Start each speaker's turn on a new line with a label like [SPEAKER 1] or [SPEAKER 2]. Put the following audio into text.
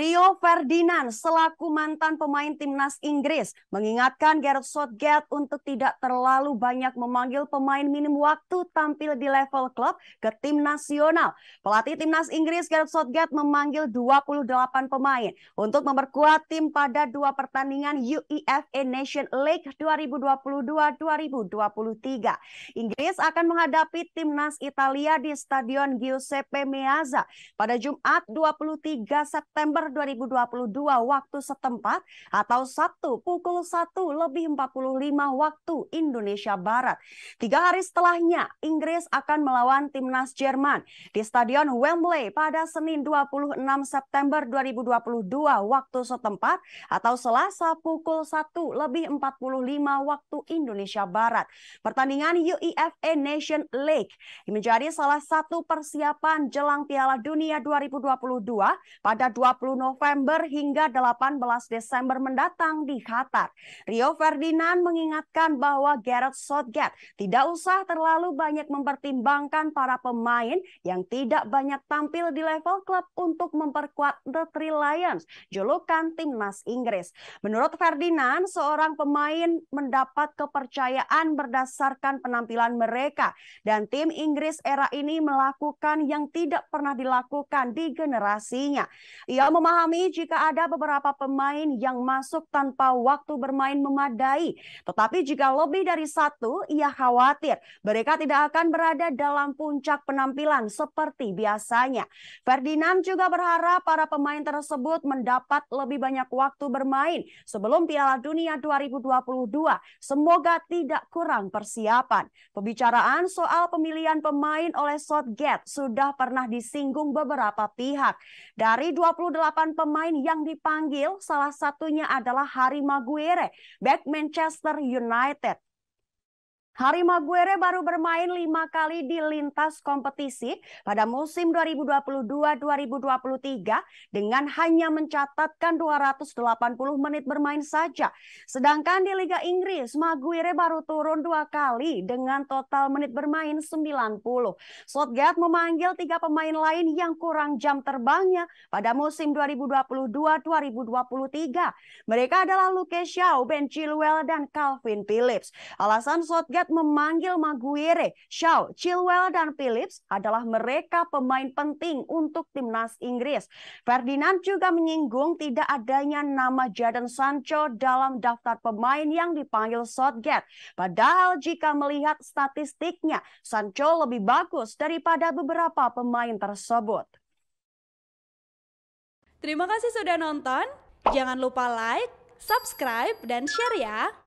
[SPEAKER 1] Rio Ferdinand selaku mantan pemain timnas Inggris mengingatkan Gareth Southgate untuk tidak terlalu banyak memanggil pemain minim waktu tampil di level klub ke tim nasional. Pelatih timnas Inggris Gareth Southgate memanggil 28 pemain untuk memperkuat tim pada dua pertandingan UEFA Nation League 2022-2023. Inggris akan menghadapi timnas Italia di Stadion Giuseppe Meazza pada Jumat 23 September 2022 waktu setempat atau Sabtu pukul 1 lebih 45 waktu Indonesia Barat. Tiga hari setelahnya, Inggris akan melawan timnas Jerman di Stadion Wembley pada Senin 26 September 2022 waktu setempat atau Selasa pukul 1 lebih 45 waktu Indonesia Barat. Pertandingan UEFA Nation League menjadi salah satu persiapan jelang Piala Dunia 2022 pada 26 November hingga 18 Desember mendatang di Qatar. Rio Ferdinand mengingatkan bahwa Gareth Southgate tidak usah terlalu banyak mempertimbangkan para pemain yang tidak banyak tampil di level klub untuk memperkuat The Three Lions, julukan timnas Inggris. Menurut Ferdinand, seorang pemain mendapat kepercayaan berdasarkan penampilan mereka dan tim Inggris era ini melakukan yang tidak pernah dilakukan di generasinya. Ia memakai memahami jika ada beberapa pemain yang masuk tanpa waktu bermain memadai. Tetapi jika lebih dari satu, ia khawatir mereka tidak akan berada dalam puncak penampilan seperti biasanya. Ferdinand juga berharap para pemain tersebut mendapat lebih banyak waktu bermain sebelum Piala Dunia 2022. Semoga tidak kurang persiapan. Pembicaraan soal pemilihan pemain oleh Southgate sudah pernah disinggung beberapa pihak. Dari 28 delapan pemain yang dipanggil, salah satunya adalah Harry Maguire, back Manchester United. Hari Maguire baru bermain lima kali di lintas kompetisi pada musim 2022-2023 dengan hanya mencatatkan 280 menit bermain saja. Sedangkan di Liga Inggris, Maguire baru turun dua kali dengan total menit bermain 90. Southgate memanggil tiga pemain lain yang kurang jam terbangnya pada musim 2022-2023. Mereka adalah Luke Shaw, Ben Chilwell, dan Calvin Phillips. Alasan Southgate memanggil Maguire, Shaw, Chilwell, dan Phillips adalah mereka pemain penting untuk timnas Inggris. Ferdinand juga menyinggung tidak adanya nama Jadon Sancho dalam daftar pemain yang dipanggil Southgate. Padahal jika melihat statistiknya, Sancho lebih bagus daripada beberapa pemain tersebut. Terima kasih sudah nonton. Jangan lupa like, subscribe, dan share ya.